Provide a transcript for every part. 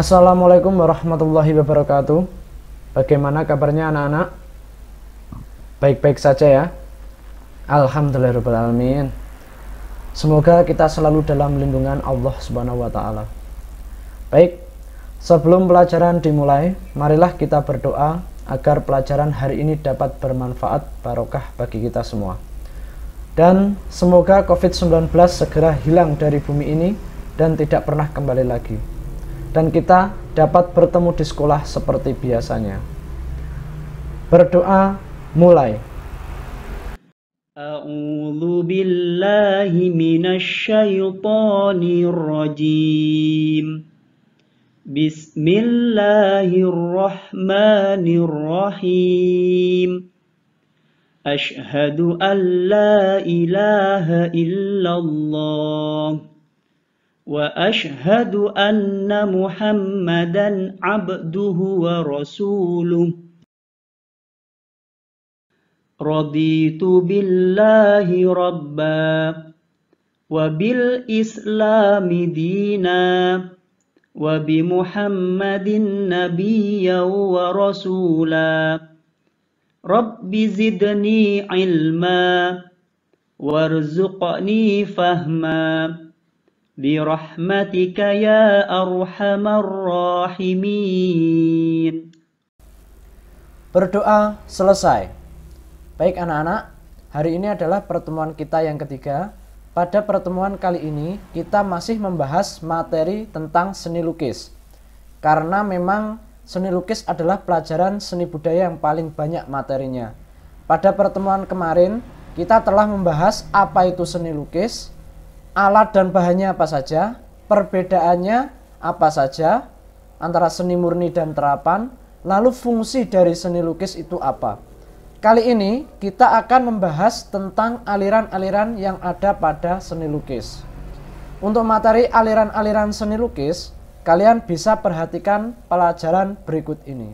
Assalamualaikum warahmatullahi wabarakatuh. Bagaimana kabarnya anak-anak? Baik-baik saja ya. Alhamdulillahirobbilalamin. Semoga kita selalu dalam lindungan Allah Subhanahu wa taala. Baik, sebelum pelajaran dimulai, marilah kita berdoa agar pelajaran hari ini dapat bermanfaat barokah bagi kita semua. Dan semoga COVID-19 segera hilang dari bumi ini dan tidak pernah kembali lagi dan kita dapat bertemu di sekolah seperti biasanya. Berdoa mulai. A'udzu billahi minasyaitonir rajim. Bismillahirrahmanirrahim. Asyhadu an la ilaha illallah. واشهد ان محمدا عبده ورسوله رضيت بالله ربا وبالاسلام دينا وبمحمد نبيا ورسولا رب زدني علما وارزقني فهما برحمتك يا أرحم الراحمين Berdoa selesai. Baik anak-anak, hari ini adalah pertemuan kita yang ketiga. Pada pertemuan kali ini, kita masih membahas materi tentang seni lukis. Karena memang seni lukis adalah pelajaran seni budaya yang paling banyak materinya. Pada pertemuan kemarin, kita telah membahas apa itu seni lukis, alat dan bahannya apa saja, perbedaannya apa saja antara seni murni dan terapan, lalu fungsi dari seni lukis itu apa. Kali ini kita akan membahas tentang aliran-aliran yang ada pada seni lukis. Untuk materi aliran-aliran seni lukis, kalian bisa perhatikan pelajaran berikut ini.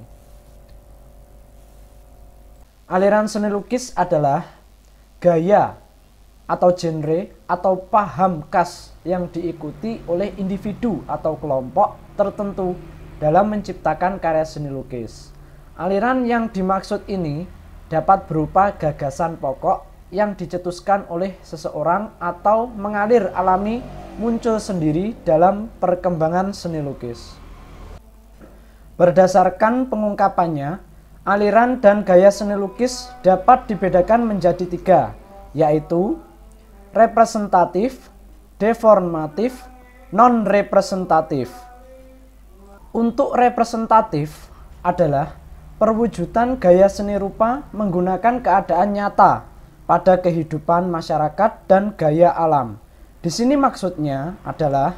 Aliran seni lukis adalah gaya atau genre atau paham khas yang diikuti oleh individu atau kelompok tertentu dalam menciptakan karya seni lukis. Aliran yang dimaksud ini dapat berupa gagasan pokok yang dicetuskan oleh seseorang atau mengalir alami muncul sendiri dalam perkembangan seni lukis. Berdasarkan pengungkapannya, aliran dan gaya seni lukis dapat dibedakan menjadi tiga, yaitu representatif, deformatif, non-representatif. Untuk representatif adalah perwujudan gaya seni rupa menggunakan keadaan nyata pada kehidupan masyarakat dan gaya alam. Di sini maksudnya adalah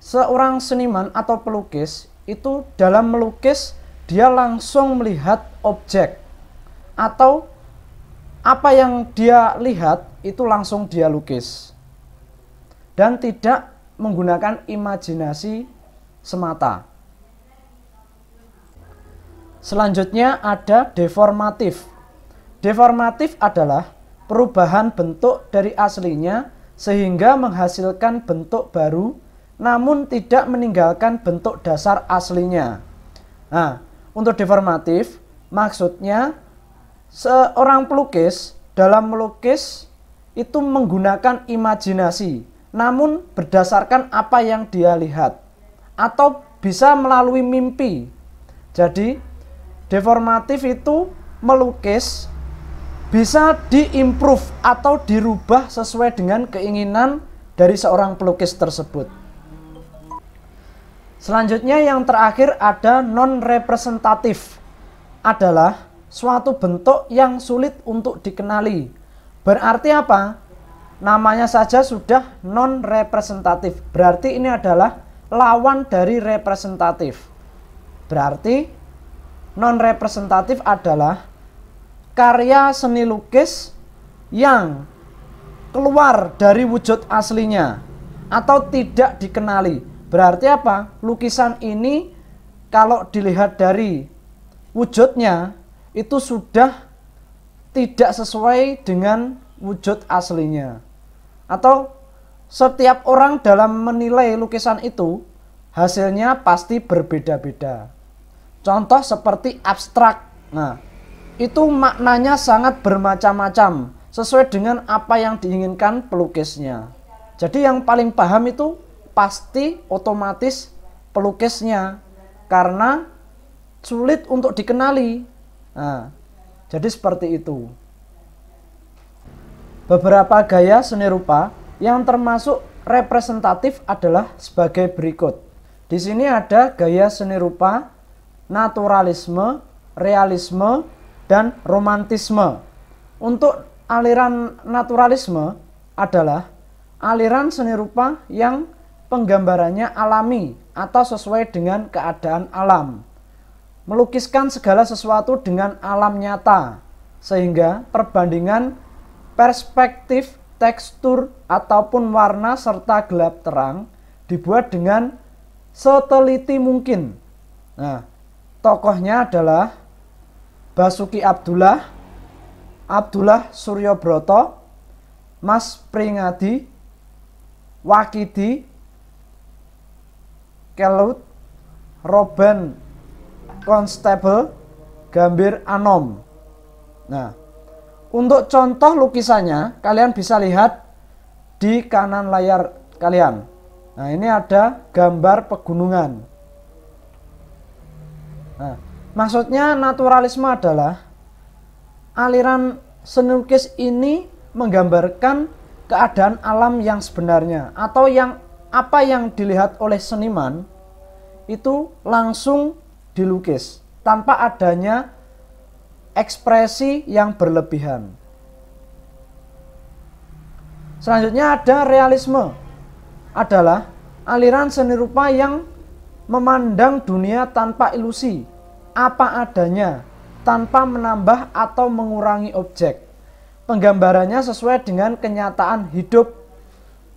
seorang seniman atau pelukis itu dalam melukis dia langsung melihat objek atau apa yang dia lihat itu langsung dia lukis dan tidak menggunakan imajinasi semata. Selanjutnya ada deformatif. Deformatif adalah perubahan bentuk dari aslinya sehingga menghasilkan bentuk baru namun tidak meninggalkan bentuk dasar aslinya. Nah, untuk deformatif maksudnya seorang pelukis dalam melukis itu menggunakan imajinasi, namun berdasarkan apa yang dia lihat, atau bisa melalui mimpi. Jadi, deformatif itu melukis bisa diimprove atau dirubah sesuai dengan keinginan dari seorang pelukis tersebut. Selanjutnya yang terakhir ada non-representatif adalah suatu bentuk yang sulit untuk dikenali Berarti apa? Namanya saja sudah non representatif. Berarti ini adalah lawan dari representatif. Berarti non representatif adalah karya seni lukis yang keluar dari wujud aslinya atau tidak dikenali. Berarti apa? Lukisan ini kalau dilihat dari wujudnya itu sudah tidak sesuai dengan wujud aslinya. Atau setiap orang dalam menilai lukisan itu hasilnya pasti berbeda-beda. Contoh seperti abstrak. Nah, itu maknanya sangat bermacam-macam sesuai dengan apa yang diinginkan pelukisnya. Jadi yang paling paham itu pasti otomatis pelukisnya karena sulit untuk dikenali. Nah, jadi seperti itu. Beberapa gaya seni rupa yang termasuk representatif adalah sebagai berikut. Di sini ada gaya seni rupa naturalisme, realisme, dan romantisme. Untuk aliran naturalisme adalah aliran seni rupa yang penggambarannya alami atau sesuai dengan keadaan alam melukiskan segala sesuatu dengan alam nyata, sehingga perbandingan perspektif, tekstur, ataupun warna serta gelap terang dibuat dengan seteliti mungkin. Nah, tokohnya adalah Basuki Abdullah, Abdullah Suryo Broto, Mas Pringadi, Wakidi, Kelut, Robben Constable Gambir Anom. Nah, untuk contoh lukisannya kalian bisa lihat di kanan layar kalian. Nah, ini ada gambar pegunungan. Nah, maksudnya naturalisme adalah aliran seni lukis ini menggambarkan keadaan alam yang sebenarnya atau yang apa yang dilihat oleh seniman itu langsung dilukis tanpa adanya ekspresi yang berlebihan. Selanjutnya ada realisme. Adalah aliran seni rupa yang memandang dunia tanpa ilusi, apa adanya, tanpa menambah atau mengurangi objek. Penggambarannya sesuai dengan kenyataan hidup.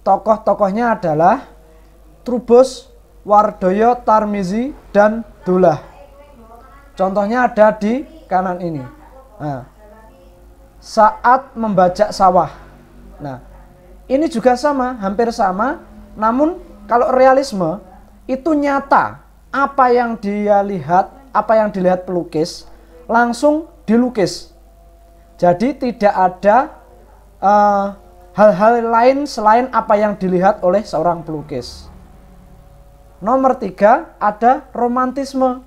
Tokoh-tokohnya adalah Trubus, Wardoyo Tarmizi, dan dulah. Contohnya ada di kanan ini. Nah, saat membajak sawah. Nah, ini juga sama, hampir sama. Namun kalau realisme itu nyata apa yang dia lihat, apa yang dilihat pelukis langsung dilukis. Jadi tidak ada eh, hal-hal uh, hal -hal lain selain apa yang dilihat oleh seorang pelukis. Nomor tiga, ada romantisme.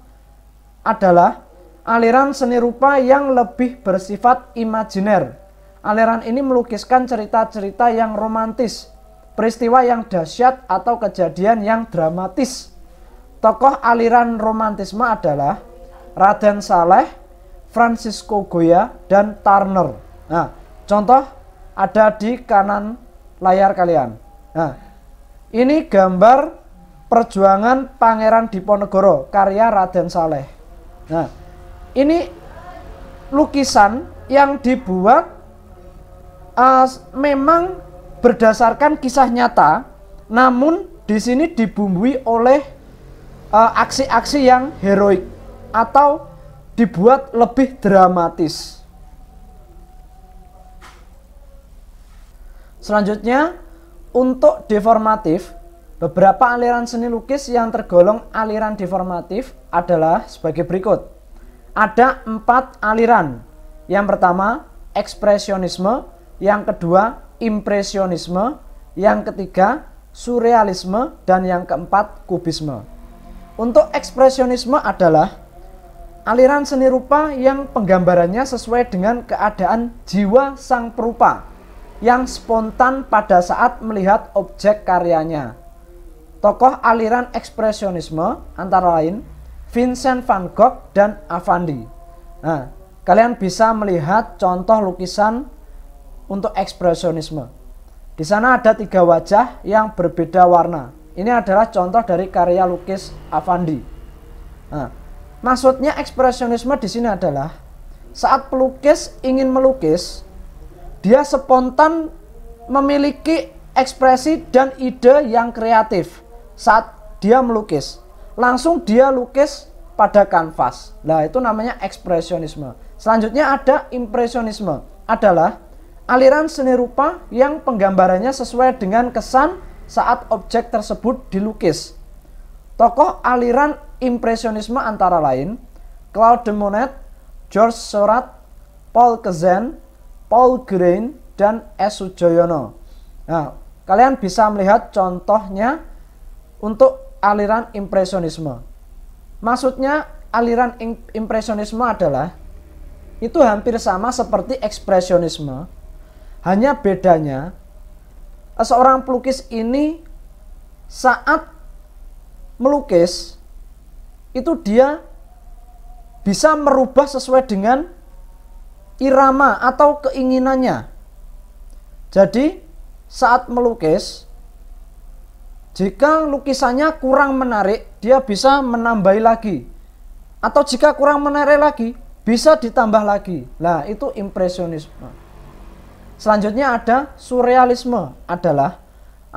Adalah aliran seni rupa yang lebih bersifat imajiner. Aliran ini melukiskan cerita-cerita yang romantis, peristiwa yang dahsyat atau kejadian yang dramatis. Tokoh aliran romantisme adalah Raden Saleh, Francisco Goya, dan Turner. Nah, contoh ada di kanan layar kalian. Nah, ini gambar Perjuangan Pangeran Diponegoro karya Raden Saleh. Nah, ini lukisan yang dibuat uh, memang berdasarkan kisah nyata, namun di sini dibumbui oleh eh, aksi-aksi uh, aksi -aksi yang heroik atau dibuat lebih dramatis. Selanjutnya, untuk deformatif, Beberapa aliran seni lukis yang tergolong aliran deformatif adalah sebagai berikut. Ada empat aliran. Yang pertama, ekspresionisme. Yang kedua, impresionisme. Yang ketiga, surrealisme. Dan yang keempat, kubisme. Untuk ekspresionisme adalah aliran seni rupa yang penggambarannya sesuai dengan keadaan jiwa sang perupa yang spontan pada saat melihat objek karyanya. Tokoh aliran ekspresionisme antara lain Vincent van Gogh dan Avandi. Nah, kalian bisa melihat contoh lukisan untuk ekspresionisme. Di sana ada tiga wajah yang berbeda warna. Ini adalah contoh dari karya lukis Avandi. Nah, maksudnya ekspresionisme di sini adalah saat pelukis ingin melukis, dia spontan memiliki ekspresi dan ide yang kreatif saat dia melukis langsung dia lukis pada kanvas. Nah, itu namanya ekspresionisme. Selanjutnya ada impresionisme. Adalah aliran seni rupa yang penggambarannya sesuai dengan kesan saat objek tersebut dilukis. Tokoh aliran impresionisme antara lain Claude Monet, George Seurat, Paul Kezen, Paul Green dan S. Sujoyono. Nah, kalian bisa melihat contohnya untuk aliran impresionisme. Maksudnya aliran impresionisme adalah itu hampir sama seperti ekspresionisme, hanya bedanya seorang pelukis ini saat melukis itu dia bisa merubah sesuai dengan irama atau keinginannya. Jadi saat melukis jika lukisannya kurang menarik, dia bisa menambahi lagi. Atau jika kurang menarik lagi, bisa ditambah lagi. Nah, itu impresionisme. Selanjutnya ada surrealisme adalah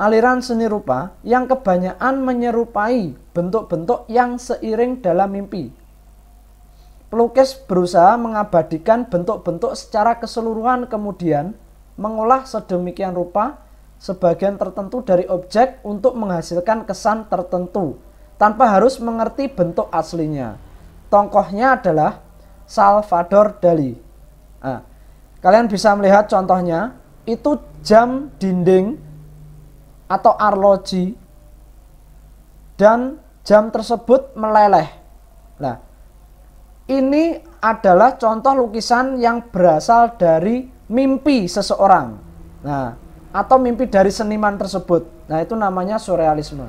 aliran seni rupa yang kebanyakan menyerupai bentuk-bentuk yang seiring dalam mimpi. Pelukis berusaha mengabadikan bentuk-bentuk secara keseluruhan kemudian mengolah sedemikian rupa sebagian tertentu dari objek untuk menghasilkan kesan tertentu tanpa harus mengerti bentuk aslinya. Tokohnya adalah Salvador Dali. Nah, kalian bisa melihat contohnya, itu jam dinding atau arloji dan jam tersebut meleleh. Nah, ini adalah contoh lukisan yang berasal dari mimpi seseorang. Nah, atau mimpi dari seniman tersebut. Nah, itu namanya surrealisme.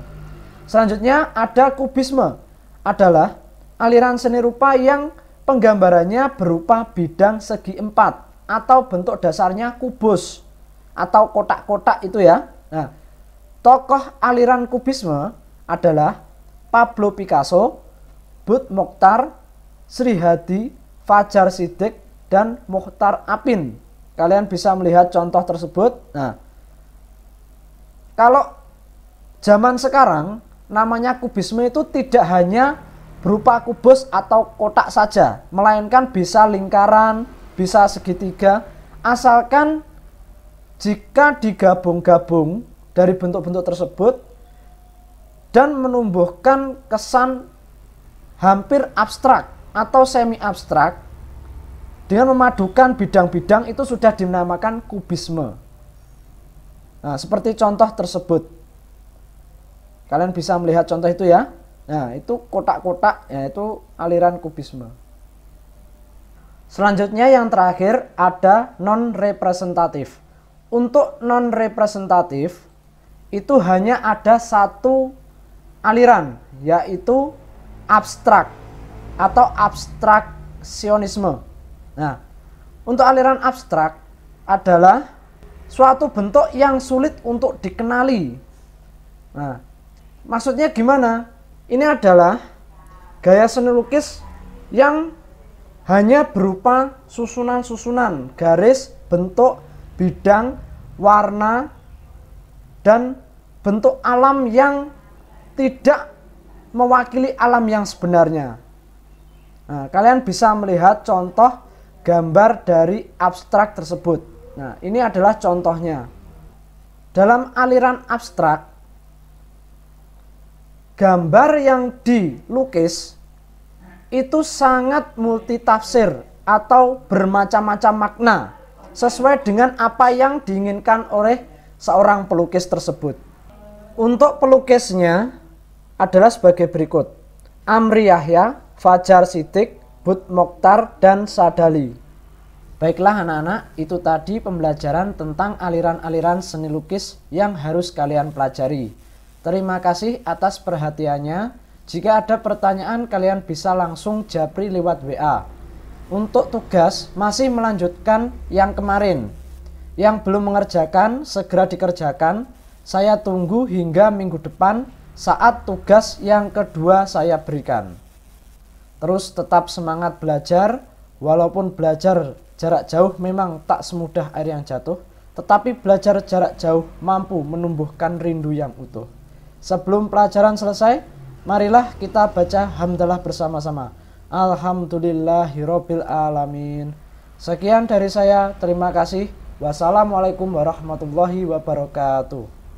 Selanjutnya ada kubisme. Adalah aliran seni rupa yang penggambarannya berupa bidang segi empat atau bentuk dasarnya kubus atau kotak-kotak itu ya. Nah, tokoh aliran kubisme adalah Pablo Picasso, Bud Mokhtar, Sri Hadi, Fajar Sidik, dan Mokhtar Apin. Kalian bisa melihat contoh tersebut. Nah, kalau zaman sekarang namanya kubisme itu tidak hanya berupa kubus atau kotak saja, melainkan bisa lingkaran, bisa segitiga, asalkan jika digabung-gabung dari bentuk-bentuk tersebut dan menumbuhkan kesan hampir abstrak atau semi abstrak dengan memadukan bidang-bidang itu sudah dinamakan kubisme. Nah, seperti contoh tersebut. Kalian bisa melihat contoh itu ya. Nah, itu kotak-kotak yaitu aliran kubisme. Selanjutnya yang terakhir ada non representatif. Untuk non representatif itu hanya ada satu aliran yaitu abstrak atau abstraksionisme. Nah, untuk aliran abstrak adalah suatu bentuk yang sulit untuk dikenali. Nah, maksudnya gimana? Ini adalah gaya seni lukis yang hanya berupa susunan-susunan, garis, bentuk, bidang, warna, dan bentuk alam yang tidak mewakili alam yang sebenarnya. Nah, kalian bisa melihat contoh gambar dari abstrak tersebut. Nah, ini adalah contohnya. Dalam aliran abstrak, gambar yang dilukis itu sangat multitafsir atau bermacam-macam makna sesuai dengan apa yang diinginkan oleh seorang pelukis tersebut. Untuk pelukisnya adalah sebagai berikut. Amri Yahya, Fajar Sitik Bud Mokhtar, dan Sadali. Baiklah anak-anak, itu tadi pembelajaran tentang aliran-aliran seni lukis yang harus kalian pelajari. Terima kasih atas perhatiannya. Jika ada pertanyaan kalian bisa langsung japri lewat WA. Untuk tugas masih melanjutkan yang kemarin. Yang belum mengerjakan segera dikerjakan. Saya tunggu hingga minggu depan saat tugas yang kedua saya berikan. Terus tetap semangat belajar walaupun belajar Jarak jauh memang tak semudah air yang jatuh, tetapi belajar jarak jauh mampu menumbuhkan rindu yang utuh. Sebelum pelajaran selesai, marilah kita baca hamdalah bersama-sama. Alhamdulillahirabbil alamin. Sekian dari saya, terima kasih. Wassalamualaikum warahmatullahi wabarakatuh.